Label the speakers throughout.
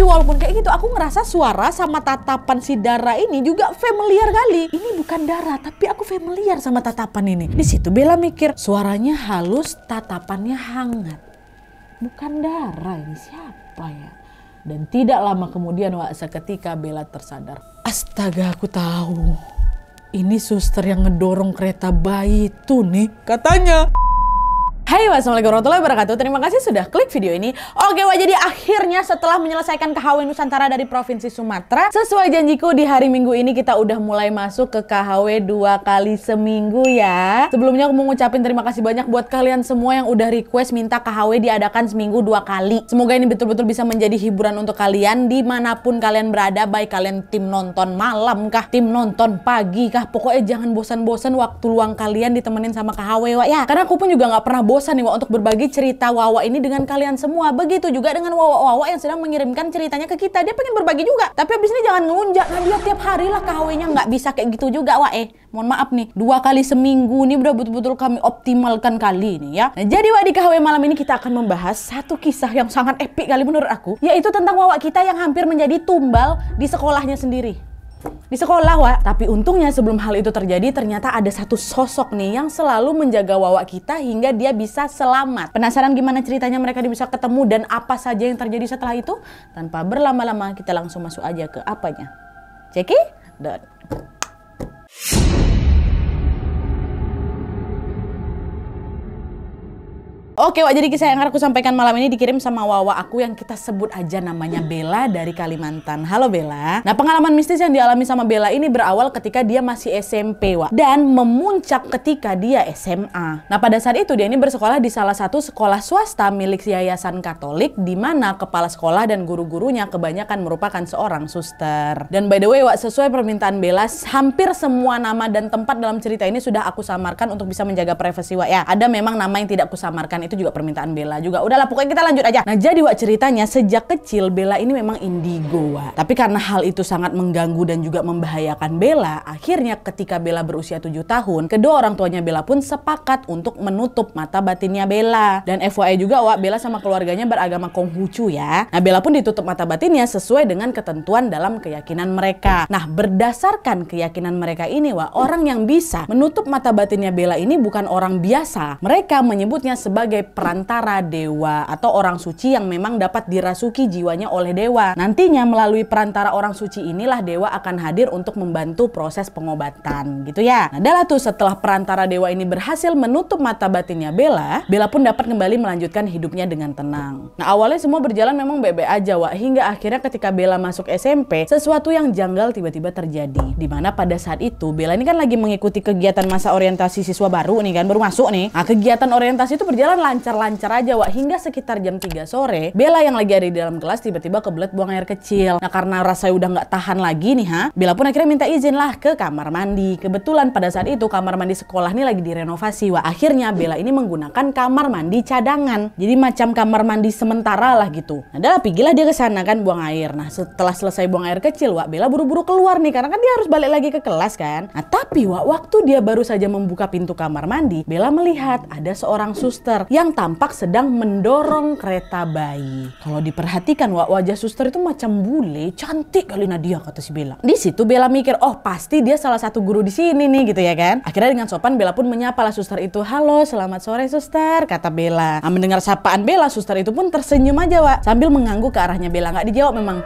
Speaker 1: Tapi walaupun kayak gitu, aku ngerasa suara sama tatapan si Dara ini juga familiar kali. Ini bukan Dara, tapi aku familiar sama tatapan ini. Di situ Bella mikir, suaranya halus, tatapannya hangat. Bukan Dara, ini siapa ya? Dan tidak lama kemudian, Wak, seketika Bella tersadar. Astaga, aku tahu. Ini suster yang ngedorong kereta bayi itu nih, katanya. Hai, wassalamualaikum warahmatullahi wabarakatuh. Terima kasih sudah klik video ini. Oke, wah jadi akhirnya setelah menyelesaikan KHW Nusantara dari Provinsi Sumatera, sesuai janjiku di hari Minggu ini kita udah mulai masuk ke KHW dua kali seminggu ya. Sebelumnya aku mau ngucapin terima kasih banyak buat kalian semua yang udah request minta KHW diadakan seminggu dua kali. Semoga ini betul-betul bisa menjadi hiburan untuk kalian dimanapun kalian berada, baik kalian tim nonton malam kah, tim nonton pagi kah. Pokoknya jangan bosan-bosan waktu luang kalian ditemenin sama KHW, wah ya. Karena aku pun juga nggak pernah bosan bosan nih Wak untuk berbagi cerita Wawa ini dengan kalian semua. Begitu juga dengan Wawa-Wawa yang sedang mengirimkan ceritanya ke kita. Dia pengen berbagi juga. Tapi abis ini jangan ngelunjak. Nah dia tiap hari lah KW-nya nggak bisa kayak gitu juga Wak. Eh mohon maaf nih dua kali seminggu ini udah betul-betul kami optimalkan kali ini ya. Nah, jadi Wak di KW malam ini kita akan membahas satu kisah yang sangat epic kali menurut aku. Yaitu tentang Wawa kita yang hampir menjadi tumbal di sekolahnya sendiri di sekolah, Wak. Tapi untungnya sebelum hal itu terjadi, ternyata ada satu sosok nih yang selalu menjaga Wawa kita hingga dia bisa selamat. Penasaran gimana ceritanya mereka bisa ketemu dan apa saja yang terjadi setelah itu? Tanpa berlama-lama, kita langsung masuk aja ke apanya. Ceki, dan Oke, Wak, jadi kisah yang akan aku sampaikan malam ini dikirim sama Wawa aku yang kita sebut aja namanya Bella dari Kalimantan. Halo Bella. Nah, pengalaman mistis yang dialami sama Bella ini berawal ketika dia masih SMP, Wak, dan memuncak ketika dia SMA. Nah, pada saat itu dia ini bersekolah di salah satu sekolah swasta milik Yayasan Katolik di mana kepala sekolah dan guru-gurunya kebanyakan merupakan seorang suster. Dan by the way, Wak, sesuai permintaan Bella, hampir semua nama dan tempat dalam cerita ini sudah aku samarkan untuk bisa menjaga privasi, Wak ya. Ada memang nama yang tidak aku samarkan itu juga permintaan Bella juga. Udahlah pokoknya kita lanjut aja. Nah jadi Wak ceritanya sejak kecil Bella ini memang indigo Wak. Tapi karena hal itu sangat mengganggu dan juga membahayakan Bella, akhirnya ketika Bella berusia 7 tahun, kedua orang tuanya Bella pun sepakat untuk menutup mata batinnya Bella. Dan FYI juga Wak, Bella sama keluarganya beragama Konghucu ya. Nah Bella pun ditutup mata batinnya sesuai dengan ketentuan dalam keyakinan mereka. Nah berdasarkan keyakinan mereka ini Wak, orang yang bisa menutup mata batinnya Bella ini bukan orang biasa. Mereka menyebutnya sebagai sebagai perantara dewa atau orang suci yang memang dapat dirasuki jiwanya oleh dewa. Nantinya melalui perantara orang suci inilah dewa akan hadir untuk membantu proses pengobatan gitu ya. Nah adalah tuh setelah perantara dewa ini berhasil menutup mata batinnya Bella, Bella pun dapat kembali melanjutkan hidupnya dengan tenang. Nah awalnya semua berjalan memang bebek aja Wak, hingga akhirnya ketika Bella masuk SMP, sesuatu yang janggal tiba-tiba terjadi. Dimana pada saat itu Bella ini kan lagi mengikuti kegiatan masa orientasi siswa baru nih kan, baru masuk nih. Nah kegiatan orientasi itu berjalan lancar-lancar aja Wak. Hingga sekitar jam 3 sore, Bella yang lagi ada di dalam kelas tiba-tiba kebelet buang air kecil. Nah karena rasa udah nggak tahan lagi nih ha, Bella pun akhirnya minta izin lah ke kamar mandi. Kebetulan pada saat itu kamar mandi sekolah nih lagi direnovasi Wak. Akhirnya Bella ini menggunakan kamar mandi cadangan. Jadi macam kamar mandi sementara lah gitu. Nah dah pergilah dia ke sana kan buang air. Nah setelah selesai buang air kecil Wak, Bella buru-buru keluar nih karena kan dia harus balik lagi ke kelas kan. Nah tapi Wak, waktu dia baru saja membuka pintu kamar mandi, Bella melihat ada seorang suster yang yang tampak sedang mendorong kereta bayi. Kalau diperhatikan wajah suster itu macam bule, cantik kali Nadia kata si Bella. Di situ Bella mikir, oh pasti dia salah satu guru di sini nih gitu ya kan. Akhirnya dengan sopan Bella pun menyapa lah suster itu, halo selamat sore suster kata Bella. Nah, mendengar sapaan Bella, suster itu pun tersenyum aja Wak sambil mengangguk ke arahnya Bella. Nggak dijawab memang,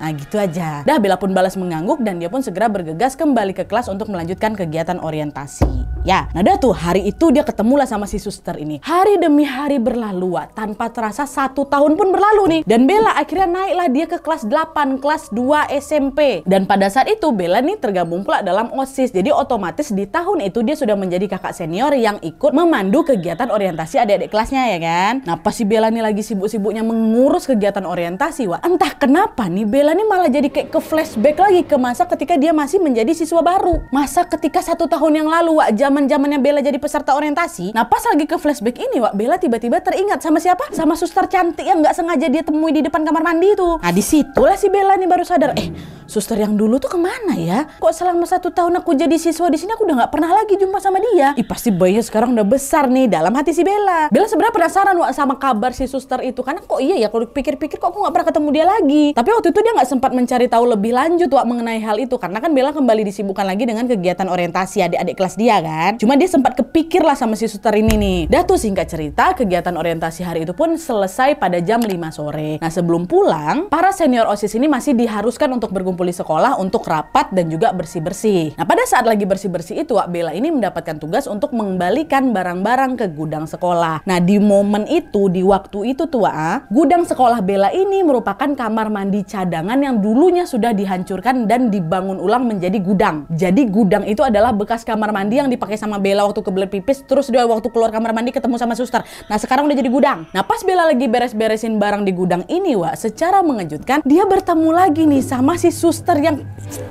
Speaker 1: Nah gitu aja. Dah Bella pun balas mengangguk dan dia pun segera bergegas kembali ke kelas untuk melanjutkan kegiatan orientasi. Ya, nah dah tuh hari itu dia ketemulah sama si suster ini. Hari demi hari berlalu wa, tanpa terasa satu tahun pun berlalu nih. Dan Bella akhirnya naiklah dia ke kelas 8, kelas 2 SMP. Dan pada saat itu Bella nih tergabung pula dalam OSIS. Jadi otomatis di tahun itu dia sudah menjadi kakak senior yang ikut memandu kegiatan orientasi adik-adik kelasnya ya kan. Nah pas si Bella nih lagi sibuk-sibuknya mengurus kegiatan orientasi wah Entah kenapa nih Bella Bella ini malah jadi kayak ke flashback lagi ke masa ketika dia masih menjadi siswa baru. Masa ketika satu tahun yang lalu, Wak, zaman zamannya Bella jadi peserta orientasi. Nah pas lagi ke flashback ini, Wak, Bella tiba-tiba teringat sama siapa? Sama suster cantik yang nggak sengaja dia temui di depan kamar mandi itu. Nah disitulah si Bella nih baru sadar, eh suster yang dulu tuh kemana ya? Kok selama satu tahun aku jadi siswa di sini aku udah nggak pernah lagi jumpa sama dia. Ih pasti bayinya sekarang udah besar nih dalam hati si Bella. Bella sebenarnya penasaran wak sama kabar si suster itu karena kok iya ya kalau pikir-pikir kok aku nggak pernah ketemu dia lagi. Tapi waktu itu dia nggak sempat mencari tahu lebih lanjut Wak mengenai hal itu karena kan Bella kembali disibukkan lagi dengan kegiatan orientasi adik-adik kelas dia kan. Cuma dia sempat kepikir lah sama si suster ini nih. Dah tuh singkat cerita kegiatan orientasi hari itu pun selesai pada jam 5 sore. Nah sebelum pulang, para senior OSIS ini masih diharuskan untuk berkumpul di sekolah untuk rapat dan juga bersih-bersih. Nah pada saat lagi bersih-bersih itu Wak Bella ini mendapatkan tugas untuk mengembalikan barang-barang ke gudang sekolah. Nah di momen itu, di waktu itu tuh Wak, ah, gudang sekolah Bella ini merupakan kamar mandi cadar cadangan yang dulunya sudah dihancurkan dan dibangun ulang menjadi gudang. Jadi gudang itu adalah bekas kamar mandi yang dipakai sama Bella waktu kebelet pipis terus dia waktu keluar kamar mandi ketemu sama suster. Nah, sekarang udah jadi gudang. Nah, pas Bella lagi beres-beresin barang di gudang ini, Wak, secara mengejutkan dia bertemu lagi nih sama si suster yang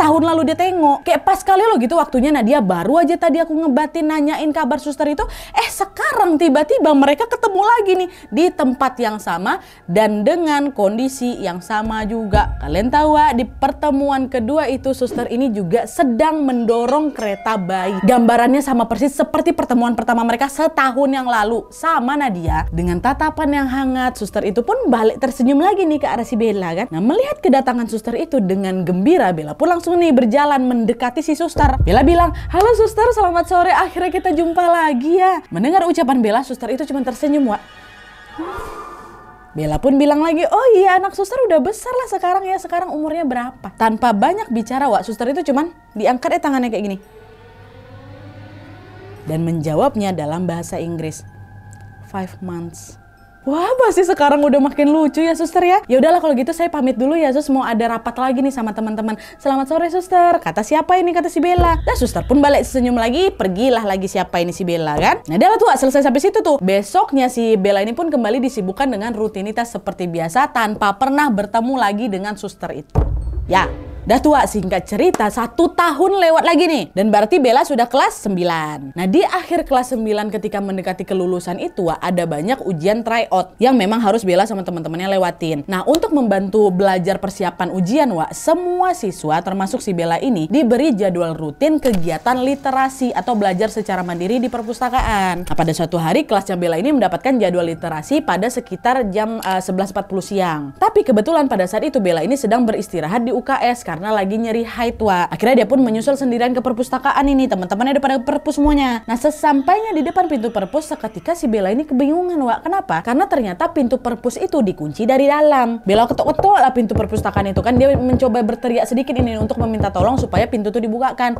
Speaker 1: tahun lalu dia tengok. Kayak pas kali lo gitu waktunya Nah dia baru aja tadi aku ngebatin nanyain kabar suster itu, eh sekarang tiba-tiba mereka ketemu lagi nih di tempat yang sama dan dengan kondisi yang sama juga. Kalian tahu di pertemuan kedua itu suster ini juga sedang mendorong kereta bayi. Gambarannya sama persis seperti pertemuan pertama mereka setahun yang lalu. Sama Nadia, dengan tatapan yang hangat, suster itu pun balik tersenyum lagi nih ke arah si Bella kan. Nah melihat kedatangan suster itu dengan gembira, Bella pun langsung nih berjalan mendekati si suster. Bella bilang, halo suster selamat sore akhirnya kita jumpa lagi ya. Mendengar ucapan Bella, suster itu cuma tersenyum Wak. Bella pun bilang lagi, oh iya anak suster udah besar lah sekarang ya, sekarang umurnya berapa. Tanpa banyak bicara, Wak, suster itu cuman diangkat eh tangannya kayak gini. Dan menjawabnya dalam bahasa Inggris. Five months. Wah, pasti sekarang udah makin lucu ya, Suster ya. Ya udahlah kalau gitu saya pamit dulu ya, Sus. Mau ada rapat lagi nih sama teman-teman. Selamat sore, Suster. Kata siapa ini? Kata si Bella. Nah, Suster pun balik senyum lagi, pergilah lagi siapa ini si Bella kan? Nah, adalah tuh selesai sampai situ tuh. Besoknya si Bella ini pun kembali disibukkan dengan rutinitas seperti biasa tanpa pernah bertemu lagi dengan Suster itu. Ya, Dah tua singkat cerita satu tahun lewat lagi nih dan berarti Bella sudah kelas 9. Nah di akhir kelas 9 ketika mendekati kelulusan itu ada banyak ujian tryout yang memang harus Bella sama teman-temannya lewatin. Nah untuk membantu belajar persiapan ujian wa semua siswa termasuk si Bella ini diberi jadwal rutin kegiatan literasi atau belajar secara mandiri di perpustakaan. Nah pada suatu hari kelas Bella ini mendapatkan jadwal literasi pada sekitar jam eh, uh, 11.40 siang. Tapi kebetulan pada saat itu Bella ini sedang beristirahat di UKS karena lagi nyeri haid wa. Akhirnya dia pun menyusul sendirian ke perpustakaan ini. Teman-temannya ada pada perpus semuanya. Nah sesampainya di depan pintu perpus seketika si Bella ini kebingungan wa. Kenapa? Karena ternyata pintu perpus itu dikunci dari dalam. Bella ketuk ketuk lah pintu perpustakaan itu kan dia mencoba berteriak sedikit ini untuk meminta tolong supaya pintu itu dibukakan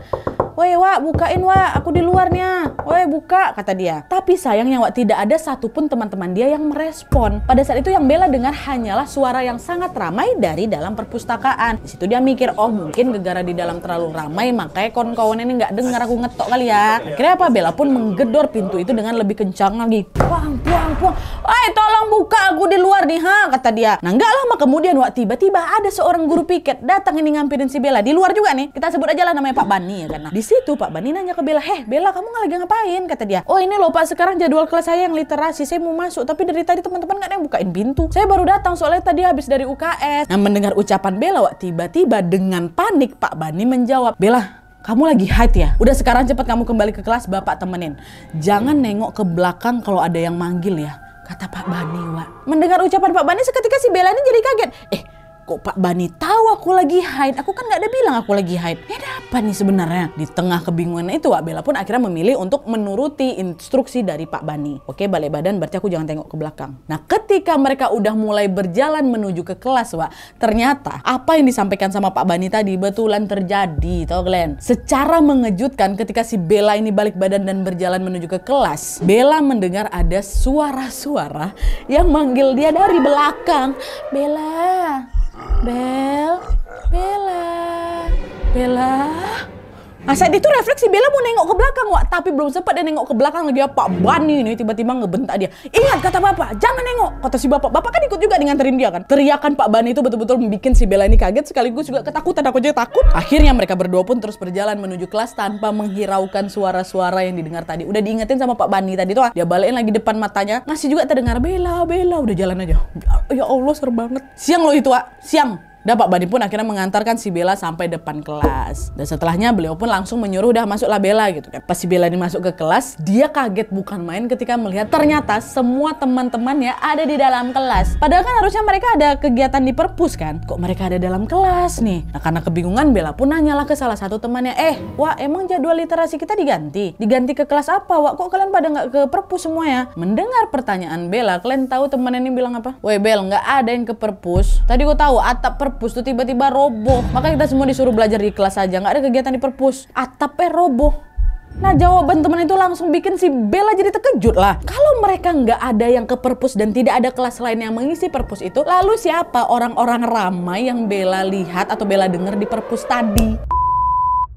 Speaker 1: woi wa bukain wa aku di luarnya, woi buka, kata dia. Tapi sayangnya wa tidak ada satupun teman-teman dia yang merespon. Pada saat itu yang Bella dengar hanyalah suara yang sangat ramai dari dalam perpustakaan. Di situ dia mikir, oh mungkin gara di dalam terlalu ramai makanya kawan-kawan ini nggak dengar aku ngetok kali ya. Akhirnya apa Bella pun menggedor pintu itu dengan lebih kencang lagi. Bang, bang Wah, Eh tolong buka aku di luar nih ha kata dia. Nah nggak lama kemudian waktu tiba-tiba ada seorang guru piket datang ini ngampirin si Bella di luar juga nih. Kita sebut aja lah namanya Pak Bani ya karena di situ Pak Bani nanya ke Bella, "Heh Bella kamu nggak lagi ngapain?" kata dia. "Oh ini loh Pak sekarang jadwal kelas saya yang literasi saya mau masuk tapi dari tadi teman-teman nggak ada yang bukain pintu. Saya baru datang soalnya tadi habis dari UKS." Nah mendengar ucapan Bella wah tiba-tiba dengan panik Pak Bani menjawab, "Bella, kamu lagi hide ya? Udah sekarang cepat kamu kembali ke kelas, bapak temenin. Jangan nengok ke belakang kalau ada yang manggil ya, kata Pak Bani, Wak. Mendengar ucapan Pak Bani seketika si Bella ini jadi kaget. Eh, kok Pak Bani tahu aku lagi haid? Aku kan nggak ada bilang aku lagi haid. Ya ada apa nih sebenarnya? Di tengah kebingungan itu Wak Bella pun akhirnya memilih untuk menuruti instruksi dari Pak Bani. Oke balik badan berarti aku jangan tengok ke belakang. Nah ketika mereka udah mulai berjalan menuju ke kelas Wak, ternyata apa yang disampaikan sama Pak Bani tadi betulan terjadi tau Glenn. Secara mengejutkan ketika si Bella ini balik badan dan berjalan menuju ke kelas, Bella mendengar ada suara-suara yang manggil dia dari belakang. Bella, Bel, Bella, Bella. Nah, saat itu refleksi Bella mau nengok ke belakang, Wak. Tapi belum sempat dia nengok ke belakang lagi pak Bani ini tiba-tiba ngebentak dia. Ingat kata bapak, jangan nengok. Kata si bapak. Bapak kan ikut juga dengan dia kan. Teriakan Pak Bani itu betul-betul membuat si Bella ini kaget. Sekaligus juga ketakutan. Aku jadi takut. Akhirnya mereka berdua pun terus berjalan menuju kelas tanpa menghiraukan suara-suara yang didengar tadi. Udah diingetin sama Pak Bani tadi tuh. Ah. Dia balikin lagi depan matanya. masih juga terdengar Bella, Bella. Udah jalan aja. Ya Allah, serem banget. Siang loh itu, Wak. Ah. Siang. Dan Pak Bani pun akhirnya mengantarkan si Bella sampai depan kelas. Dan setelahnya beliau pun langsung menyuruh udah masuklah Bella gitu kan. Pas si Bella ini masuk ke kelas, dia kaget bukan main ketika melihat ternyata semua teman-temannya ada di dalam kelas. Padahal kan harusnya mereka ada kegiatan di perpus kan. Kok mereka ada dalam kelas nih? Nah karena kebingungan Bella pun nanyalah ke salah satu temannya, eh wah emang jadwal literasi kita diganti? Diganti ke kelas apa wak? Kok kalian pada nggak ke perpus semua ya? Mendengar pertanyaan Bella, kalian tahu temannya ini bilang apa? Weh Bel, nggak ada yang ke perpus. Tadi gue tahu atap perpus perpus tuh tiba-tiba roboh. Makanya kita semua disuruh belajar di kelas aja, nggak ada kegiatan di perpus. Atapnya roboh. Nah jawaban teman itu langsung bikin si Bella jadi terkejut lah. Kalau mereka nggak ada yang ke perpus dan tidak ada kelas lain yang mengisi perpus itu, lalu siapa orang-orang ramai yang Bella lihat atau Bella dengar di perpus tadi?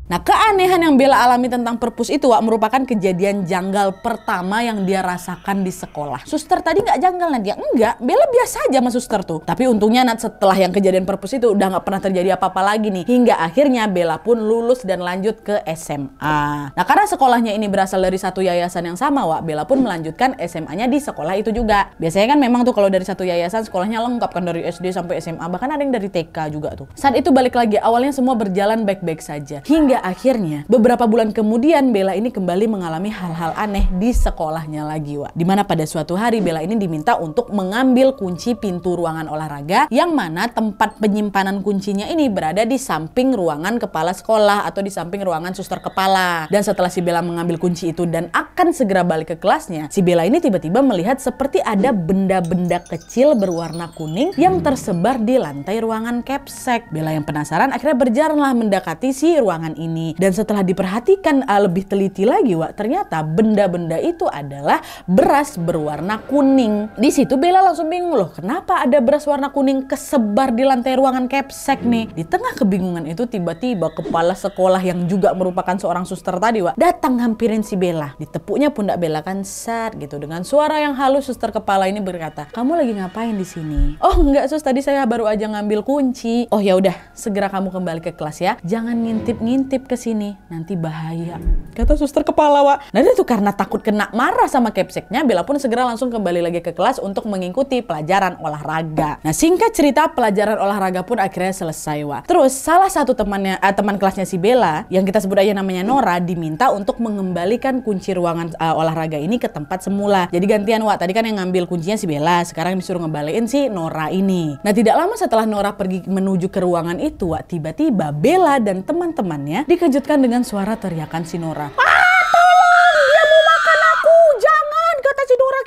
Speaker 1: Nah, keanehan yang Bella alami tentang perpus itu Wak, merupakan kejadian janggal pertama yang dia rasakan di sekolah. Suster tadi nggak janggal Nadia? Ya, enggak, Bella biasa aja sama suster tuh. Tapi untungnya Nat setelah yang kejadian perpus itu udah nggak pernah terjadi apa-apa lagi nih. Hingga akhirnya Bella pun lulus dan lanjut ke SMA. Nah, karena sekolahnya ini berasal dari satu yayasan yang sama Wak, Bella pun melanjutkan SMA-nya di sekolah itu juga. Biasanya kan memang tuh kalau dari satu yayasan sekolahnya lengkap kan dari SD sampai SMA, bahkan ada yang dari TK juga tuh. Saat itu balik lagi, awalnya semua berjalan baik-baik saja. Hingga akhirnya, beberapa bulan kemudian Bella ini kembali mengalami hal-hal aneh di sekolahnya lagi, Wak. Dimana pada suatu hari Bella ini diminta untuk mengambil kunci pintu ruangan olahraga yang mana tempat penyimpanan kuncinya ini berada di samping ruangan kepala sekolah atau di samping ruangan suster kepala. Dan setelah si Bella mengambil kunci itu dan akan segera balik ke kelasnya, si Bella ini tiba-tiba melihat seperti ada benda-benda kecil berwarna kuning yang tersebar di lantai ruangan kepsek. Bella yang penasaran akhirnya berjalanlah mendekati si ruangan ini ini. Dan setelah diperhatikan uh, lebih teliti lagi, Wak, ternyata benda-benda itu adalah beras berwarna kuning. Di situ Bella langsung bingung loh, kenapa ada beras warna kuning kesebar di lantai ruangan kepsek nih? Di tengah kebingungan itu tiba-tiba kepala sekolah yang juga merupakan seorang suster tadi, Wak, datang hampirin si Bella. Ditepuknya pundak Bella kan sad gitu dengan suara yang halus suster kepala ini berkata, "Kamu lagi ngapain di sini?" "Oh, enggak, Sus, tadi saya baru aja ngambil kunci." "Oh ya udah, segera kamu kembali ke kelas ya. Jangan ngintip-ngintip ke sini, nanti bahaya. Kata suster kepala, wa Nah, itu karena takut kena marah sama kepseknya Bella pun segera langsung kembali lagi ke kelas untuk mengikuti pelajaran olahraga. Nah, singkat cerita, pelajaran olahraga pun akhirnya selesai, wa Terus, salah satu temannya, eh, teman kelasnya si Bella, yang kita sebut aja namanya Nora, diminta untuk mengembalikan kunci ruangan uh, olahraga ini ke tempat semula. Jadi gantian, wa Tadi kan yang ngambil kuncinya si Bella, sekarang disuruh ngebalikin si Nora ini. Nah, tidak lama setelah Nora pergi menuju ke ruangan itu, wa tiba-tiba Bella dan teman-temannya dikejutkan dengan suara teriakan Sinora. Ah!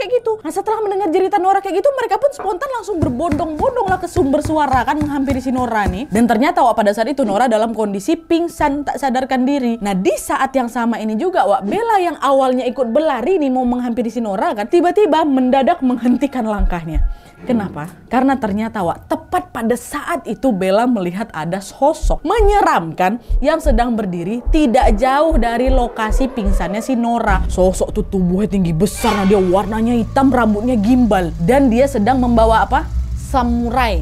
Speaker 1: kayak gitu. Nah setelah mendengar cerita Nora kayak gitu, mereka pun spontan langsung berbondong-bondong lah ke sumber suara kan menghampiri si Nora nih. Dan ternyata Wak pada saat itu Nora dalam kondisi pingsan tak sadarkan diri. Nah di saat yang sama ini juga Wak, Bella yang awalnya ikut berlari nih mau menghampiri si Nora kan, tiba-tiba mendadak menghentikan langkahnya. Kenapa? Karena ternyata Wak, tepat pada saat itu Bella melihat ada sosok menyeramkan yang sedang berdiri tidak jauh dari lokasi pingsannya si Nora. Sosok tuh tubuhnya tinggi besar, nah dia warnanya hitam, rambutnya gimbal dan dia sedang membawa apa? Samurai.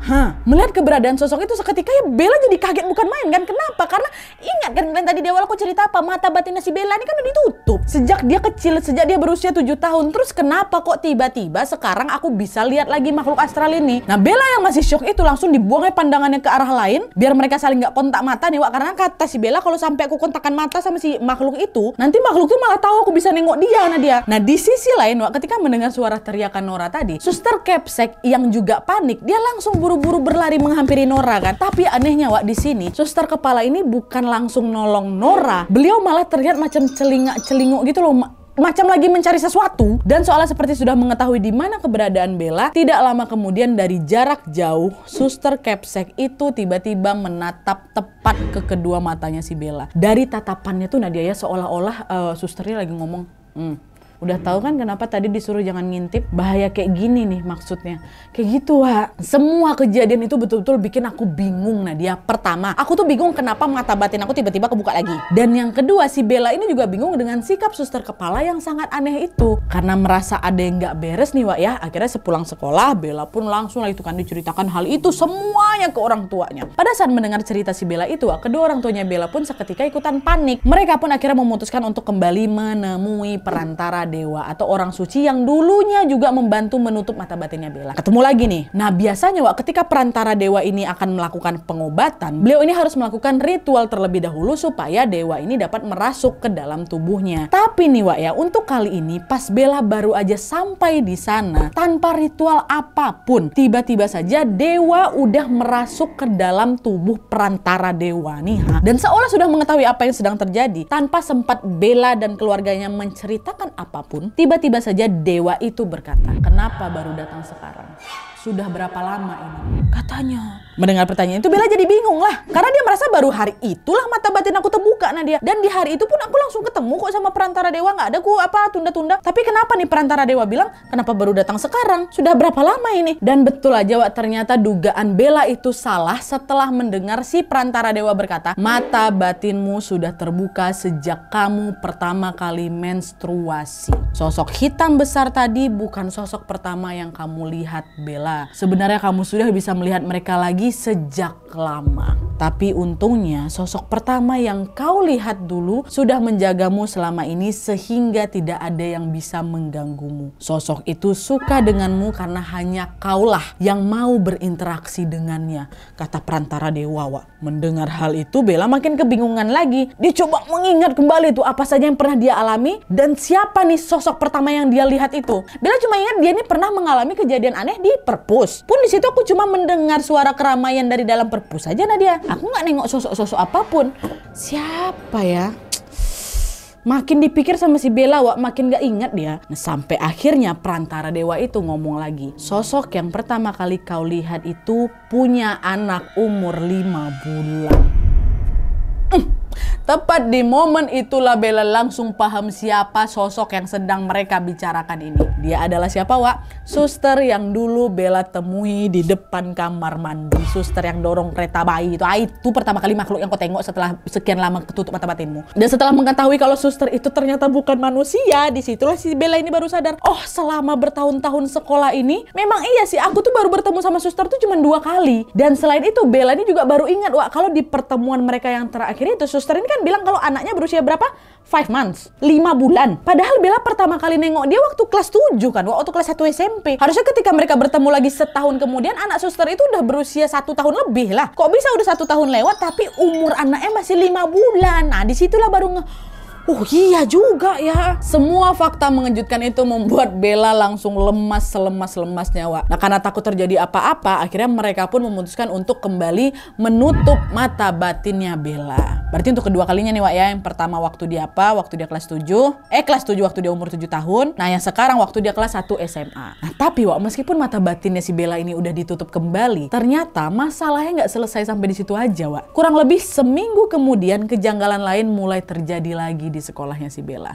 Speaker 1: Hah, melihat keberadaan sosok itu seketika ya Bella jadi kaget bukan main kan? Kenapa? Karena ingat kan kalian tadi di awal aku cerita apa? Mata batinnya si Bella ini kan udah ditutup. Sejak dia kecil, sejak dia berusia 7 tahun. Terus kenapa kok tiba-tiba sekarang aku bisa lihat lagi makhluk astral ini? Nah Bella yang masih shock itu langsung dibuangnya pandangannya ke arah lain. Biar mereka saling nggak kontak mata nih Wak. Karena kata si Bella kalau sampai aku kontakkan mata sama si makhluk itu. Nanti makhluk itu malah tahu aku bisa nengok dia nah Nah di sisi lain Wak ketika mendengar suara teriakan Nora tadi. Suster Kepsek yang juga panik. Dia langsung buru buru-buru berlari menghampiri Nora kan. Tapi anehnya Wak di sini suster kepala ini bukan langsung nolong Nora. Beliau malah terlihat macam celingak-celinguk gitu loh macam lagi mencari sesuatu dan soalnya seperti sudah mengetahui di mana keberadaan Bella tidak lama kemudian dari jarak jauh suster Kepsek itu tiba-tiba menatap tepat ke kedua matanya si Bella dari tatapannya tuh Nadia ya seolah-olah uh, susternya lagi ngomong hmm, udah tahu kan kenapa tadi disuruh jangan ngintip bahaya kayak gini nih maksudnya kayak gitu Wak semua kejadian itu betul-betul bikin aku bingung nah dia pertama aku tuh bingung kenapa mata batin aku tiba-tiba kebuka lagi dan yang kedua si Bella ini juga bingung dengan sikap suster kepala yang sangat aneh itu karena merasa ada yang gak beres nih Wak ya akhirnya sepulang sekolah Bella pun langsung lah itu kan diceritakan hal itu semuanya ke orang tuanya pada saat mendengar cerita si Bella itu Wak kedua orang tuanya Bella pun seketika ikutan panik mereka pun akhirnya memutuskan untuk kembali menemui perantara dewa atau orang suci yang dulunya juga membantu menutup mata batinnya Bella. Ketemu lagi nih. Nah biasanya Wak ketika perantara dewa ini akan melakukan pengobatan, beliau ini harus melakukan ritual terlebih dahulu supaya dewa ini dapat merasuk ke dalam tubuhnya. Tapi nih Wak ya, untuk kali ini pas Bella baru aja sampai di sana tanpa ritual apapun, tiba-tiba saja dewa udah merasuk ke dalam tubuh perantara dewa nih. Ha. Dan seolah sudah mengetahui apa yang sedang terjadi tanpa sempat Bella dan keluarganya menceritakan apa apapun, tiba-tiba saja dewa itu berkata, "Kenapa baru datang sekarang?" Sudah berapa lama ini? Katanya. Mendengar pertanyaan itu Bella jadi bingung lah. Karena dia merasa baru hari itulah mata batin aku terbuka dia. Dan di hari itu pun aku langsung ketemu kok sama perantara dewa. Nggak ada ku apa tunda-tunda. Tapi kenapa nih perantara dewa bilang, kenapa baru datang sekarang? Sudah berapa lama ini? Dan betul aja Wak, ternyata dugaan Bella itu salah setelah mendengar si perantara dewa berkata, mata batinmu sudah terbuka sejak kamu pertama kali menstruasi. Sosok hitam besar tadi bukan sosok pertama yang kamu lihat Bella Bella. Nah, sebenarnya kamu sudah bisa melihat mereka lagi sejak lama. Tapi untungnya sosok pertama yang kau lihat dulu sudah menjagamu selama ini sehingga tidak ada yang bisa mengganggumu. Sosok itu suka denganmu karena hanya kaulah yang mau berinteraksi dengannya, kata perantara Dewawa. Mendengar hal itu Bella makin kebingungan lagi. Dia coba mengingat kembali itu apa saja yang pernah dia alami dan siapa nih sosok pertama yang dia lihat itu. Bella cuma ingat dia ini pernah mengalami kejadian aneh di per perpus pun di situ aku cuma mendengar suara keramaian dari dalam perpus aja Nadia aku nggak nengok sosok-sosok apapun siapa ya makin dipikir sama si Bella wak makin gak ingat dia nah, sampai akhirnya perantara dewa itu ngomong lagi sosok yang pertama kali kau lihat itu punya anak umur 5 bulan Tepat di momen itulah Bella langsung paham siapa sosok yang sedang mereka bicarakan ini. Dia adalah siapa, Wak? Suster yang dulu Bella temui di depan kamar mandi. Suster yang dorong kereta bayi itu. Ah, itu pertama kali makhluk yang kau tengok setelah sekian lama ketutup mata batinmu. Dan setelah mengetahui kalau suster itu ternyata bukan manusia, disitulah si Bella ini baru sadar, oh selama bertahun-tahun sekolah ini, memang iya sih, aku tuh baru bertemu sama suster tuh cuma dua kali. Dan selain itu, Bella ini juga baru ingat, Wak, kalau di pertemuan mereka yang terakhir itu, suster ini kan kan bilang kalau anaknya berusia berapa? 5 months, 5 bulan. Padahal Bella pertama kali nengok dia waktu kelas 7 kan, waktu kelas 1 SMP. Harusnya ketika mereka bertemu lagi setahun kemudian, anak suster itu udah berusia satu tahun lebih lah. Kok bisa udah satu tahun lewat tapi umur anaknya masih 5 bulan? Nah disitulah baru nge Oh iya juga ya. Semua fakta mengejutkan itu membuat Bella langsung lemas selemas-lemas nyawa. Nah karena takut terjadi apa-apa, akhirnya mereka pun memutuskan untuk kembali menutup mata batinnya Bella. Berarti untuk kedua kalinya nih Wak ya. Yang pertama waktu dia apa? Waktu dia kelas 7. Eh kelas 7 waktu dia umur 7 tahun. Nah yang sekarang waktu dia kelas 1 SMA. Nah tapi Wak meskipun mata batinnya si Bella ini udah ditutup kembali, ternyata masalahnya nggak selesai sampai di situ aja Wak. Kurang lebih seminggu kemudian kejanggalan lain mulai terjadi lagi di sekolahnya si Bella.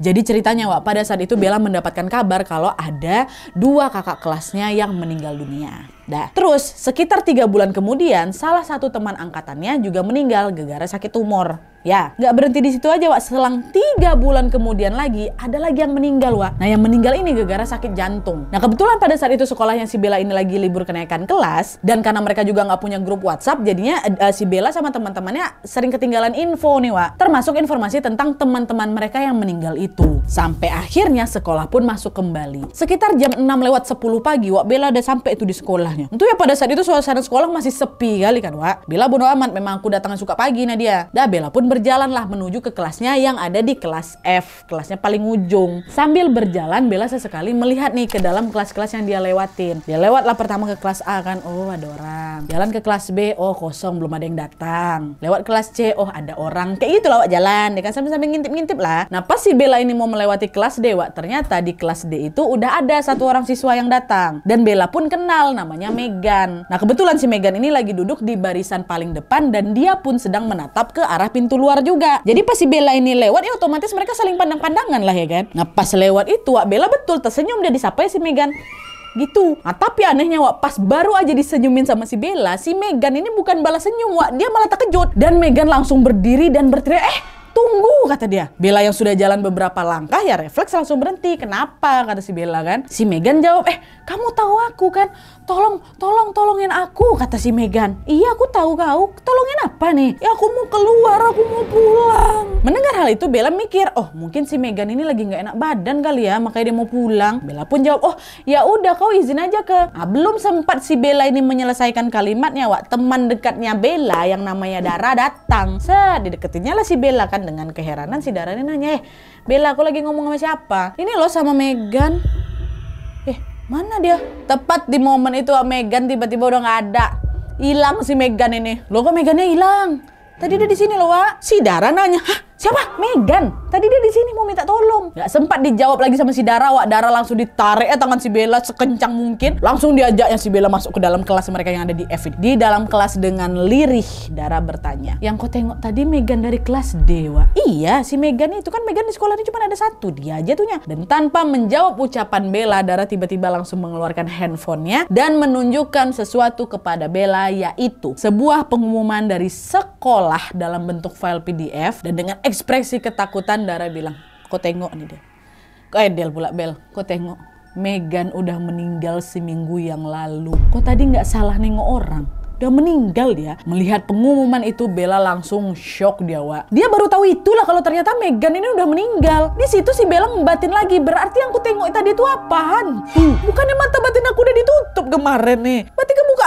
Speaker 1: Jadi ceritanya Wak, pada saat itu Bella mendapatkan kabar kalau ada dua kakak kelasnya yang meninggal dunia. Nah, terus sekitar tiga bulan kemudian salah satu teman angkatannya juga meninggal gegara sakit tumor. Ya, nggak berhenti di situ aja, Wak. Selang tiga bulan kemudian lagi, ada lagi yang meninggal, Wak. Nah, yang meninggal ini gara-gara sakit jantung. Nah, kebetulan pada saat itu sekolah yang si Bella ini lagi libur kenaikan kelas, dan karena mereka juga nggak punya grup WhatsApp, jadinya uh, si Bella sama teman-temannya sering ketinggalan info nih, Wak. Termasuk informasi tentang teman-teman mereka yang meninggal itu. Sampai akhirnya sekolah pun masuk kembali. Sekitar jam 6 lewat 10 pagi, Wak, Bella udah sampai itu di sekolahnya. Tentu ya pada saat itu suasana sekolah masih sepi kali kan, Wak. Bella bodo amat, memang aku datangnya suka pagi, Nadia. Dah, Bella pun berjalanlah menuju ke kelasnya yang ada di kelas F, kelasnya paling ujung. Sambil berjalan, Bella sesekali melihat nih ke dalam kelas-kelas yang dia lewatin. Dia lewatlah pertama ke kelas A kan, oh ada orang. Jalan ke kelas B, oh kosong, belum ada yang datang. Lewat kelas C, oh ada orang. Kayak gitu lah Wak, jalan, ya kan sambil-sambil ngintip-ngintip lah. Nah pas si Bella ini mau melewati kelas D, Wak, ternyata di kelas D itu udah ada satu orang siswa yang datang. Dan Bella pun kenal namanya Megan. Nah kebetulan si Megan ini lagi duduk di barisan paling depan dan dia pun sedang menatap ke arah pintu luar juga. Jadi pas si Bella ini lewat ya otomatis mereka saling pandang-pandangan lah ya kan. Nah pas lewat itu Wak Bella betul tersenyum dia disapa si Megan gitu. Nah, tapi anehnya Wak, pas baru aja disenyumin sama si Bella, si Megan ini bukan balas senyum Wak, dia malah terkejut. Dan Megan langsung berdiri dan berteriak, eh tunggu kata dia. Bella yang sudah jalan beberapa langkah ya refleks langsung berhenti. Kenapa kata si Bella kan? Si Megan jawab, eh kamu tahu aku kan? Tolong, tolong, tolongin aku kata si Megan. Iya aku tahu kau. Tolongin apa nih? Ya aku mau keluar, aku mau pulang. Mendengar hal itu Bella mikir, oh mungkin si Megan ini lagi nggak enak badan kali ya, makanya dia mau pulang. Bella pun jawab, oh ya udah kau izin aja ke. Nah, belum sempat si Bella ini menyelesaikan kalimatnya, wak teman dekatnya Bella yang namanya Dara datang. Set, dideketinnya lah si Bella kan dengan keheranan si Darani ini nanya, eh Bella aku lagi ngomong sama siapa? Ini loh sama Megan. Eh mana dia? Tepat di momen itu ah, Megan tiba-tiba udah nggak ada. Hilang si Megan ini. Loh kok Megannya hilang? Tadi udah di sini loh, Wak. Si Dara nanya, hah Siapa? Megan. Tadi dia di sini mau minta tolong. Gak sempat dijawab lagi sama si Dara. Wak Dara langsung ditarik ya tangan si Bella sekencang mungkin. Langsung diajak yang si Bella masuk ke dalam kelas mereka yang ada di F. Di dalam kelas dengan lirih Dara bertanya. Yang kau tengok tadi Megan dari kelas Dewa. Iya si Megan itu kan Megan di sekolah ini cuma ada satu. Dia aja tuhnya. Dan tanpa menjawab ucapan Bella. Dara tiba-tiba langsung mengeluarkan handphonenya. Dan menunjukkan sesuatu kepada Bella yaitu sebuah pengumuman dari sekolah dalam bentuk file PDF. Dan dengan ekspresi ketakutan Dara bilang, kau tengok nih dia. Eh Del pula Bel, kau tengok. Megan udah meninggal seminggu yang lalu. Kok tadi nggak salah nengok orang? Udah meninggal dia. Melihat pengumuman itu Bella langsung shock dia, Wak. Dia baru tahu itulah kalau ternyata Megan ini udah meninggal. Di situ si Bella ngebatin lagi. Berarti yang ku tengok tadi itu apaan? Bukannya mata batin aku udah ditutup kemarin nih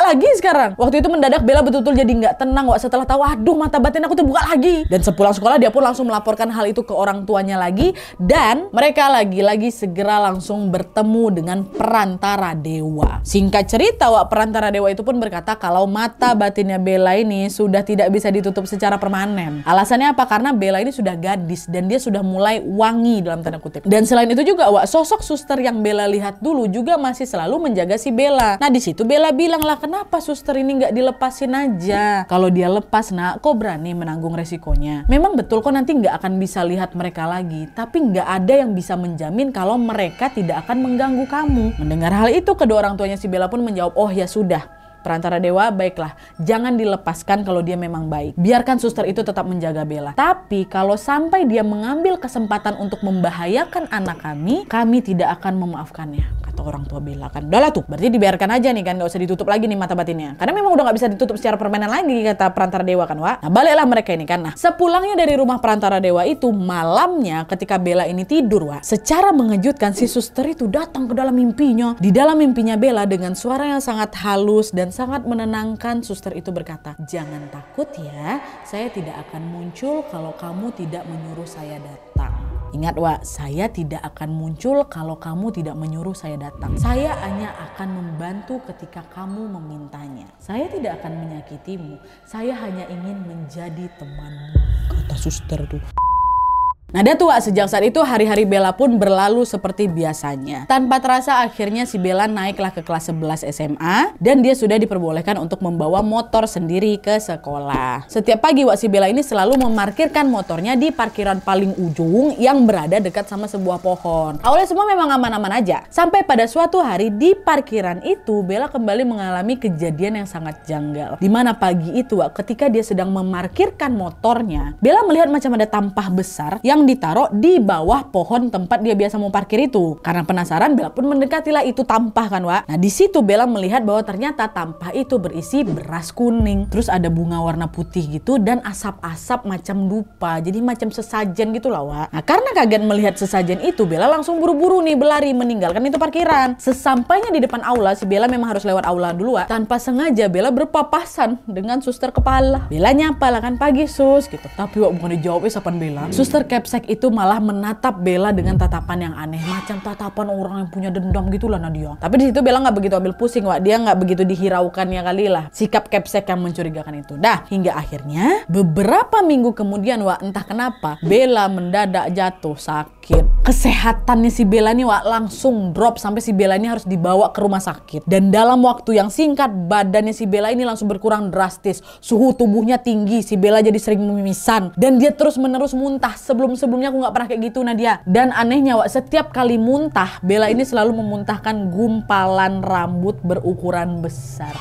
Speaker 1: lagi sekarang. Waktu itu mendadak Bella betul-betul jadi nggak tenang wak setelah tahu aduh mata batin aku terbuka lagi. Dan sepulang sekolah dia pun langsung melaporkan hal itu ke orang tuanya lagi dan mereka lagi-lagi segera langsung bertemu dengan perantara dewa. Singkat cerita wak perantara dewa itu pun berkata kalau mata batinnya Bella ini sudah tidak bisa ditutup secara permanen. Alasannya apa? Karena Bella ini sudah gadis dan dia sudah mulai wangi dalam tanda kutip. Dan selain itu juga wak sosok suster yang Bella lihat dulu juga masih selalu menjaga si Bella. Nah di situ Bella bilang lah kan kenapa suster ini nggak dilepasin aja? Kalau dia lepas, nak, kok berani menanggung resikonya? Memang betul kok nanti nggak akan bisa lihat mereka lagi, tapi nggak ada yang bisa menjamin kalau mereka tidak akan mengganggu kamu. Mendengar hal itu, kedua orang tuanya si Bella pun menjawab, oh ya sudah, perantara dewa baiklah jangan dilepaskan kalau dia memang baik biarkan suster itu tetap menjaga Bella tapi kalau sampai dia mengambil kesempatan untuk membahayakan anak kami kami tidak akan memaafkannya kata orang tua Bella kan udah tuh berarti dibiarkan aja nih kan gak usah ditutup lagi nih mata batinnya karena memang udah gak bisa ditutup secara permanen lagi kata perantara dewa kan wah nah baliklah mereka ini kan nah sepulangnya dari rumah perantara dewa itu malamnya ketika Bella ini tidur wah secara mengejutkan si suster itu datang ke dalam mimpinya di dalam mimpinya Bella dengan suara yang sangat halus dan sangat menenangkan suster itu berkata, "Jangan takut ya, saya tidak akan muncul kalau kamu tidak menyuruh saya datang." Ingat Wak, saya tidak akan muncul kalau kamu tidak menyuruh saya datang. Saya hanya akan membantu ketika kamu memintanya. Saya tidak akan menyakitimu. Saya hanya ingin menjadi temanmu. Kata suster tuh. Nada tua sejak saat itu hari-hari Bella pun berlalu seperti biasanya. Tanpa terasa akhirnya si Bella naiklah ke kelas 11 SMA dan dia sudah diperbolehkan untuk membawa motor sendiri ke sekolah. Setiap pagi Wak si Bella ini selalu memarkirkan motornya di parkiran paling ujung yang berada dekat sama sebuah pohon. Awalnya semua memang aman-aman aja. Sampai pada suatu hari di parkiran itu Bella kembali mengalami kejadian yang sangat janggal. Dimana pagi itu Wak ketika dia sedang memarkirkan motornya, Bella melihat macam ada tampah besar yang yang ditaruh di bawah pohon tempat dia biasa mau parkir itu. Karena penasaran, Bella pun mendekatilah itu tampah kan, Wak. Nah, di situ Bella melihat bahwa ternyata tampah itu berisi beras kuning. Terus ada bunga warna putih gitu dan asap-asap macam dupa. Jadi macam sesajen gitu lah, Wak. Nah, karena kaget melihat sesajen itu, Bella langsung buru-buru nih berlari meninggalkan itu parkiran. Sesampainya di depan aula, si Bella memang harus lewat aula dulu, Wak. Tanpa sengaja Bella berpapasan dengan suster kepala. Bella nyapa lah kan pagi, Sus gitu. Tapi Wak bukan dijawab eh, sapan Bella. Suster Caps Brengsek itu malah menatap Bella dengan tatapan yang aneh, macam tatapan orang yang punya dendam gitu gitulah Nadia. Tapi di situ Bella nggak begitu ambil pusing, Wak. Dia nggak begitu dihiraukannya kali lah. Sikap Capsek yang mencurigakan itu. Dah, hingga akhirnya beberapa minggu kemudian, Wak, entah kenapa Bella mendadak jatuh sakit kesehatannya si Bella nih wak, langsung drop sampai si Bella ini harus dibawa ke rumah sakit. Dan dalam waktu yang singkat badannya si Bella ini langsung berkurang drastis. Suhu tubuhnya tinggi, si Bella jadi sering mimisan dan dia terus menerus muntah. Sebelum-sebelumnya aku nggak pernah kayak gitu Nadia. Dan anehnya wak, setiap kali muntah Bella ini selalu memuntahkan gumpalan rambut berukuran besar.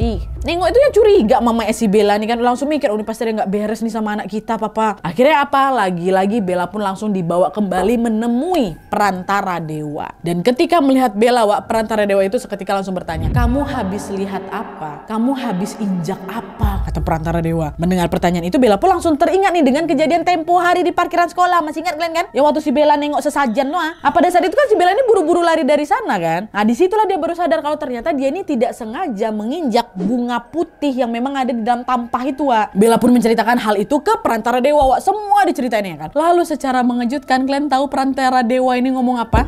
Speaker 1: Ih, nengok itu ya curiga mama si Bella nih kan langsung mikir oh ini pasti dia nggak beres nih sama anak kita papa akhirnya apa lagi-lagi Bella pun langsung dibawa kembali menemui perantara dewa dan ketika melihat Bella wak perantara dewa itu seketika langsung bertanya kamu habis lihat apa kamu habis injak apa kata perantara dewa mendengar pertanyaan itu Bella pun langsung teringat nih dengan kejadian tempo hari di parkiran sekolah masih ingat kalian kan ya waktu si Bella nengok sesajen loh apa dasar itu kan si Bella ini buru-buru lari dari sana kan nah disitulah dia baru sadar kalau ternyata dia ini tidak sengaja menginjak bunga bunga putih yang memang ada di dalam tampah itu, Wak. Bella pun menceritakan hal itu ke perantara dewa, Wak. Semua diceritain ya kan. Lalu secara mengejutkan kalian tahu perantara dewa ini ngomong apa?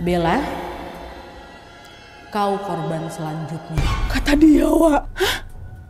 Speaker 1: Bella, kau korban selanjutnya. Kata dia, Wak. Hah?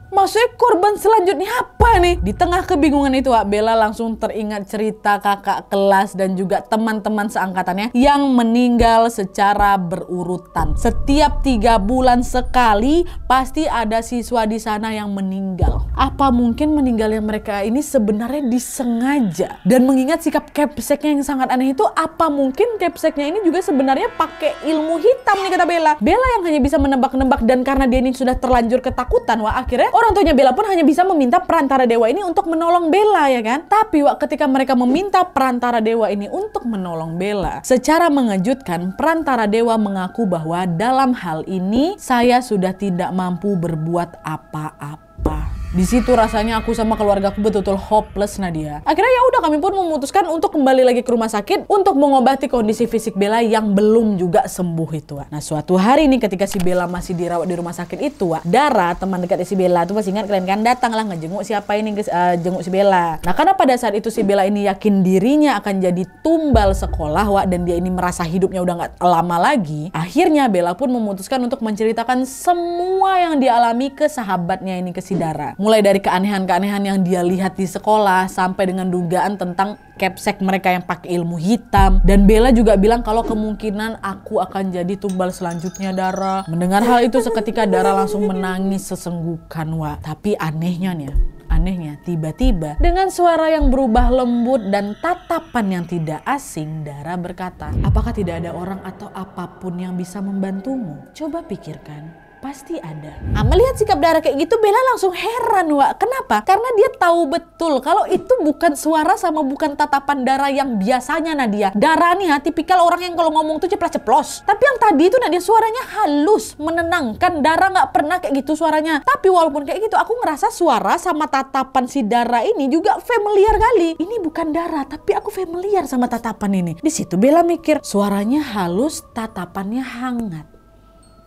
Speaker 1: Maksudnya korban selanjutnya apa nih? Di tengah kebingungan itu Wak Bella langsung teringat cerita kakak kelas dan juga teman-teman seangkatannya yang meninggal secara berurutan. Setiap tiga bulan sekali pasti ada siswa di sana yang meninggal. Apa mungkin meninggalnya mereka ini sebenarnya disengaja? Dan mengingat sikap capseknya yang sangat aneh itu apa mungkin capseknya ini juga sebenarnya pakai ilmu hitam nih kata Bella. Bella yang hanya bisa menebak-nebak dan karena dia ini sudah terlanjur ketakutan Wah akhirnya Orang tuanya Bella pun hanya bisa meminta perantara dewa ini untuk menolong Bella ya kan. Tapi wak ketika mereka meminta perantara dewa ini untuk menolong Bella, secara mengejutkan perantara dewa mengaku bahwa dalam hal ini saya sudah tidak mampu berbuat apa-apa. Di situ rasanya aku sama keluarga aku betul-betul hopeless Nadia. Akhirnya ya udah kami pun memutuskan untuk kembali lagi ke rumah sakit untuk mengobati kondisi fisik Bella yang belum juga sembuh itu. Nah suatu hari ini ketika si Bella masih dirawat di rumah sakit itu, Wak, Dara teman dekat si Bella itu masih ingat kalian kan datang lah ngejenguk siapa ini guys, uh, eh, jenguk si Bella. Nah karena pada saat itu si Bella ini yakin dirinya akan jadi tumbal sekolah Wak dan dia ini merasa hidupnya udah nggak lama lagi, akhirnya Bella pun memutuskan untuk menceritakan semua yang dialami ke sahabatnya ini ke si Dara mulai dari keanehan-keanehan yang dia lihat di sekolah sampai dengan dugaan tentang capsek mereka yang pakai ilmu hitam dan Bella juga bilang kalau kemungkinan aku akan jadi tumbal selanjutnya Dara mendengar hal itu seketika Dara langsung menangis sesenggukan wa tapi anehnya nih ya, Anehnya, tiba-tiba dengan suara yang berubah lembut dan tatapan yang tidak asing, Dara berkata, "Apakah tidak ada orang atau apapun yang bisa membantumu? Coba pikirkan, Pasti ada. Nah, melihat sikap Dara kayak gitu, Bella langsung heran, Wak. Kenapa? Karena dia tahu betul kalau itu bukan suara sama bukan tatapan Dara yang biasanya, Nadia. Dara nih, ya, tipikal orang yang kalau ngomong tuh ceplas-ceplos. Tapi yang tadi itu, Nadia, suaranya halus, menenangkan. Dara nggak pernah kayak gitu suaranya. Tapi walaupun kayak gitu, aku ngerasa suara sama tatapan si Dara ini juga familiar kali. Ini bukan Dara, tapi aku familiar sama tatapan ini. Di situ Bella mikir, suaranya halus, tatapannya hangat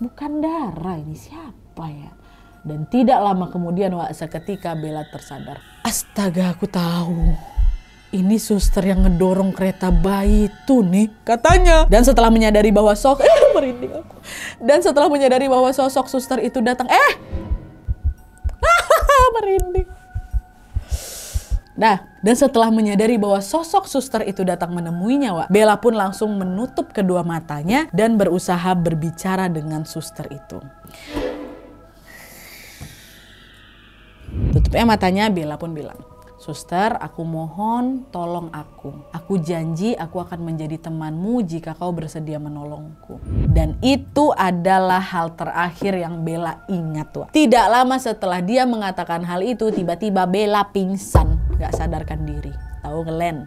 Speaker 1: bukan darah ini siapa ya dan tidak lama kemudian Wak seketika Bella tersadar astaga aku tahu ini suster yang ngedorong kereta bayi itu nih katanya dan setelah menyadari bahwa sosok eh, merinding aku dan setelah menyadari bahwa sosok suster itu datang eh merinding Nah, dan setelah menyadari bahwa sosok suster itu datang menemuinya, Wak, Bella pun langsung menutup kedua matanya dan berusaha berbicara dengan suster itu. Tutupnya matanya, Bella pun bilang, Suster, aku mohon tolong aku. Aku janji aku akan menjadi temanmu jika kau bersedia menolongku. Dan itu adalah hal terakhir yang Bella ingat tuh. Tidak lama setelah dia mengatakan hal itu, tiba-tiba Bella pingsan. Gak sadarkan diri. Tahu ngelen.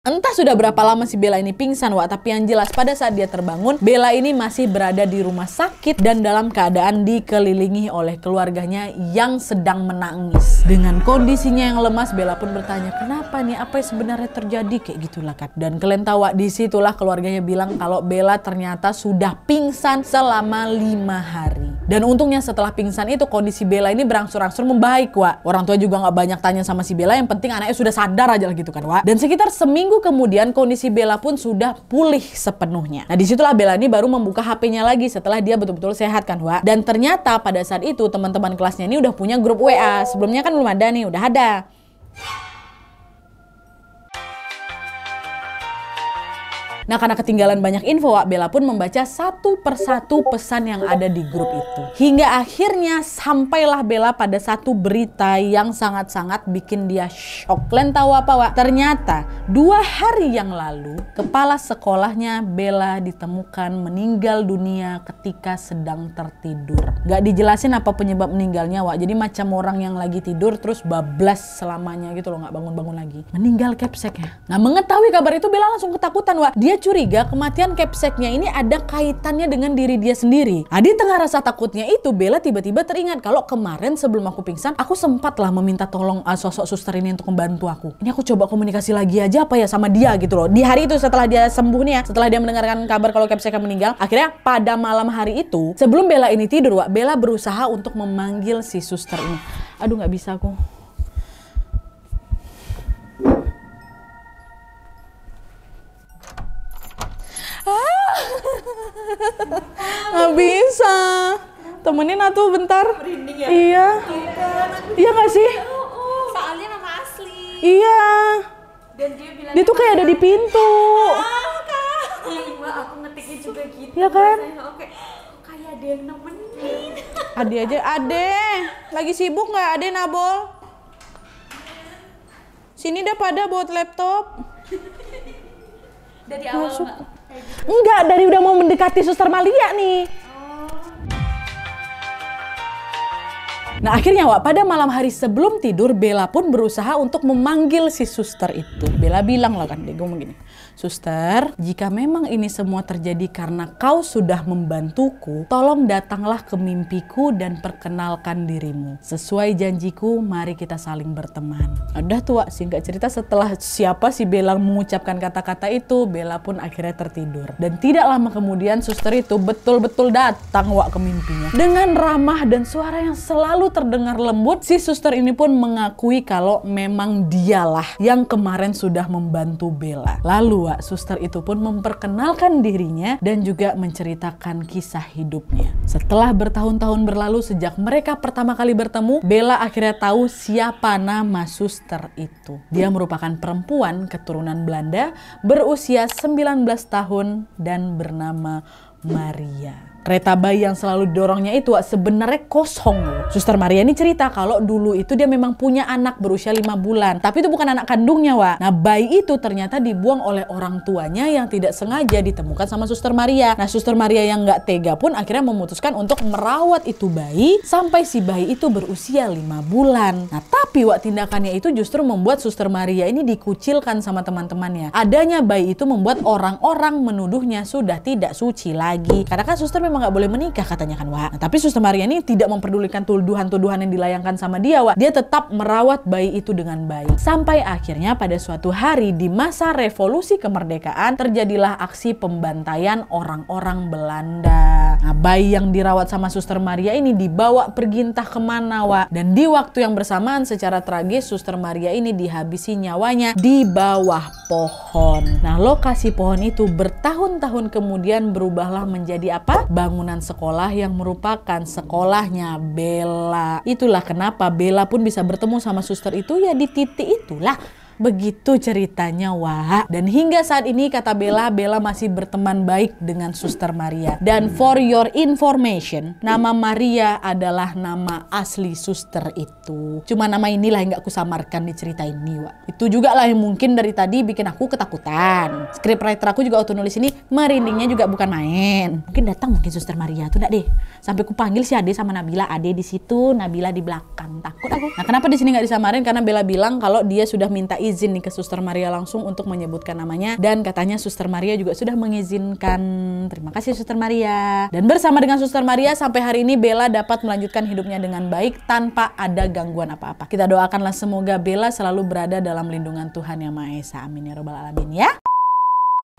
Speaker 1: Entah sudah berapa lama si Bella ini pingsan, Wak, tapi yang jelas pada saat dia terbangun, Bella ini masih berada di rumah sakit dan dalam keadaan dikelilingi oleh keluarganya yang sedang menangis. Dengan kondisinya yang lemas, Bella pun bertanya, kenapa nih, apa yang sebenarnya terjadi? Kayak gitulah, Kak. Dan kalian tahu, Wak, disitulah keluarganya bilang kalau Bella ternyata sudah pingsan selama lima hari. Dan untungnya setelah pingsan itu, kondisi Bella ini berangsur-angsur membaik, Wak. Orang tua juga nggak banyak tanya sama si Bella, yang penting anaknya sudah sadar aja lah gitu kan, Wak. Dan sekitar seminggu minggu kemudian kondisi Bella pun sudah pulih sepenuhnya. Nah disitulah Bella ini baru membuka HP-nya lagi setelah dia betul-betul sehat kan Wak. Dan ternyata pada saat itu teman-teman kelasnya ini udah punya grup WA. Sebelumnya kan belum ada nih, udah ada. Nah karena ketinggalan banyak info, Wak Bella pun membaca satu persatu pesan yang ada di grup itu. Hingga akhirnya sampailah Bella pada satu berita yang sangat-sangat bikin dia shock. Kalian tahu apa Wak? Ternyata dua hari yang lalu, kepala sekolahnya Bella ditemukan meninggal dunia ketika sedang tertidur. Gak dijelasin apa penyebab meninggalnya Wak, jadi macam orang yang lagi tidur terus bablas selamanya gitu loh, gak bangun-bangun lagi. Meninggal ya. Nah mengetahui kabar itu Bella langsung ketakutan Wak. Dia curiga kematian Kepseknya ini ada kaitannya dengan diri dia sendiri. Nah, di tengah rasa takutnya itu Bella tiba-tiba teringat kalau kemarin sebelum aku pingsan aku sempatlah meminta tolong uh, sosok suster ini untuk membantu aku. Ini aku coba komunikasi lagi aja apa ya sama dia gitu loh. Di hari itu setelah dia sembuh nih ya, setelah dia mendengarkan kabar kalau capseknya meninggal, akhirnya pada malam hari itu sebelum Bella ini tidur, Wak, Bella berusaha untuk memanggil si suster ini. Aduh nggak bisa aku. temenin atuh bentar. ya? Iya. Iya nggak sih? Soalnya nama asli. Iya. Dan dia bilang dia tuh kayak ada di pintu. Iya, aku ngetiknya juga gitu. Iya kan? Oke. Kayak ada yang nemenin. Ade aja, Ade. Lagi sibuk nggak Ade Nabol? Sini udah pada buat laptop. Dari awal Masuk. Enggak, gitu. dari udah mau mendekati Suster Malia nih. Nah akhirnya Wak, pada malam hari sebelum tidur Bella pun berusaha untuk memanggil si suster itu. Bella bilang lah kan, dia ngomong gini, Suster, jika memang ini semua terjadi karena kau sudah membantuku, tolong datanglah ke mimpiku dan perkenalkan dirimu. Sesuai janjiku, mari kita saling berteman. Udah tua, singkat cerita setelah siapa si Bella mengucapkan kata-kata itu, Bella pun akhirnya tertidur. Dan tidak lama kemudian suster itu betul-betul datang wak ke mimpinya. Dengan ramah dan suara yang selalu terdengar lembut, si suster ini pun mengakui kalau memang dialah yang kemarin sudah membantu Bella. Lalu kedua suster itu pun memperkenalkan dirinya dan juga menceritakan kisah hidupnya. Setelah bertahun-tahun berlalu sejak mereka pertama kali bertemu, Bella akhirnya tahu siapa nama suster itu. Dia merupakan perempuan keturunan Belanda berusia 19 tahun dan bernama Maria kereta bayi yang selalu didorongnya itu sebenarnya kosong loh. Suster Maria ini cerita kalau dulu itu dia memang punya anak berusia 5 bulan. Tapi itu bukan anak kandungnya, Wak. Nah, bayi itu ternyata dibuang oleh orang tuanya yang tidak sengaja ditemukan sama Suster Maria. Nah, Suster Maria yang nggak tega pun akhirnya memutuskan untuk merawat itu bayi sampai si bayi itu berusia 5 bulan. Nah, tapi Wak tindakannya itu justru membuat Suster Maria ini dikucilkan sama teman-temannya. Adanya bayi itu membuat orang-orang menuduhnya sudah tidak suci lagi. Karena kan Suster memang nggak boleh menikah katanya kan Wak. Nah, tapi Suster Maria ini tidak memperdulikan tuduhan-tuduhan yang dilayangkan sama dia Wak. Dia tetap merawat bayi itu dengan baik. Sampai akhirnya pada suatu hari di masa revolusi kemerdekaan terjadilah aksi pembantaian orang-orang Belanda. Nah bayi yang dirawat sama Suster Maria ini dibawa pergi entah kemana Wak. Dan di waktu yang bersamaan secara tragis Suster Maria ini dihabisi nyawanya di bawah pohon. Nah lokasi pohon itu bertahun-tahun kemudian berubahlah menjadi apa? bangunan sekolah yang merupakan sekolahnya Bella. Itulah kenapa Bella pun bisa bertemu sama suster itu ya di titik itulah. Begitu ceritanya Wah. Dan hingga saat ini kata Bella, Bella masih berteman baik dengan Suster Maria. Dan for your information, nama Maria adalah nama asli Suster itu. Cuma nama inilah yang gak kusamarkan di cerita ini Wak. Itu juga lah yang mungkin dari tadi bikin aku ketakutan. Script writer aku juga auto nulis ini merindingnya juga bukan main. Mungkin datang mungkin Suster Maria tuh gak deh. Sampai aku panggil si Ade sama Nabila, Ade di situ, Nabila di belakang. Takut aku. Nah, kenapa di sini gak disamarin? Karena Bella bilang kalau dia sudah minta izin izin nih ke Suster Maria langsung untuk menyebutkan namanya dan katanya Suster Maria juga sudah mengizinkan. Terima kasih Suster Maria. Dan bersama dengan Suster Maria sampai hari ini Bella dapat melanjutkan hidupnya dengan baik tanpa ada gangguan apa-apa. Kita doakanlah semoga Bella selalu berada dalam lindungan Tuhan Yang Maha Esa. Amin ya robbal alamin ya.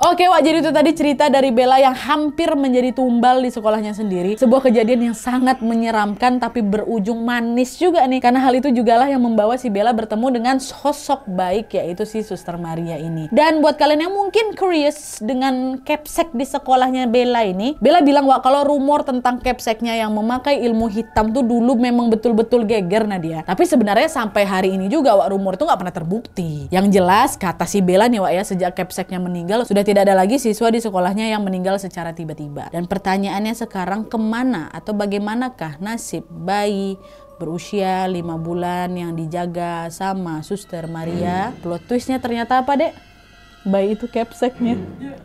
Speaker 1: Oke Wak, jadi itu tadi cerita dari Bella yang hampir menjadi tumbal di sekolahnya sendiri. Sebuah kejadian yang sangat menyeramkan tapi berujung manis juga nih. Karena hal itu juga lah yang membawa si Bella bertemu dengan sosok baik yaitu si Suster Maria ini. Dan buat kalian yang mungkin curious dengan capsek di sekolahnya Bella ini, Bella bilang Wak kalau rumor tentang capseknya yang memakai ilmu hitam tuh dulu memang betul-betul geger Nadia. Tapi sebenarnya sampai hari ini juga Wak rumor itu nggak pernah terbukti. Yang jelas kata si Bella nih Wak ya sejak capseknya meninggal sudah tidak ada lagi siswa di sekolahnya yang meninggal secara tiba-tiba. Dan pertanyaannya sekarang kemana atau bagaimanakah nasib bayi berusia 5 bulan yang dijaga sama suster Maria. Hmm. Plot twistnya ternyata apa dek? Bayi itu capseknya. Hmm.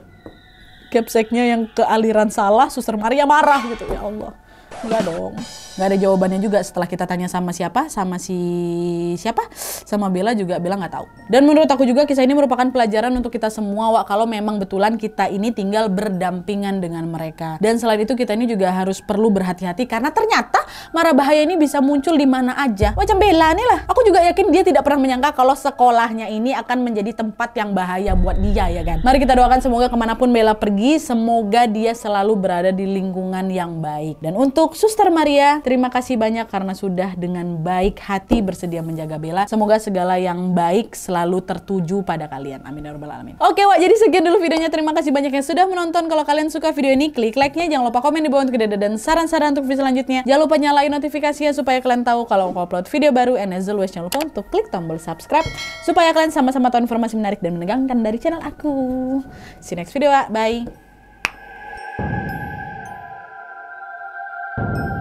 Speaker 1: Capseknya yang kealiran salah, suster Maria marah gitu. Ya Allah. Enggak dong. Enggak ada jawabannya juga setelah kita tanya sama siapa, sama si siapa, sama Bella juga bilang nggak tahu. Dan menurut aku juga kisah ini merupakan pelajaran untuk kita semua Wak kalau memang betulan kita ini tinggal berdampingan dengan mereka. Dan selain itu kita ini juga harus perlu berhati-hati karena ternyata marah bahaya ini bisa muncul di mana aja. Macam Bella nih lah. Aku juga yakin dia tidak pernah menyangka kalau sekolahnya ini akan menjadi tempat yang bahaya buat dia ya kan. Mari kita doakan semoga kemanapun Bella pergi, semoga dia selalu berada di lingkungan yang baik. Dan untuk untuk Suster Maria, terima kasih banyak karena sudah dengan baik hati bersedia menjaga Bella. Semoga segala yang baik selalu tertuju pada kalian. Amin ya rabbal alamin. Oke, Wak, jadi sekian dulu videonya. Terima kasih banyak yang sudah menonton. Kalau kalian suka video ini, klik like-nya. Jangan lupa komen di bawah untuk dada dan saran-saran untuk video selanjutnya. Jangan lupa nyalain notifikasinya supaya kalian tahu kalau aku upload video baru. And as always, jangan lupa untuk klik tombol subscribe supaya kalian sama-sama tahu informasi menarik dan menegangkan dari channel aku. See you next video, Wak. Bye. you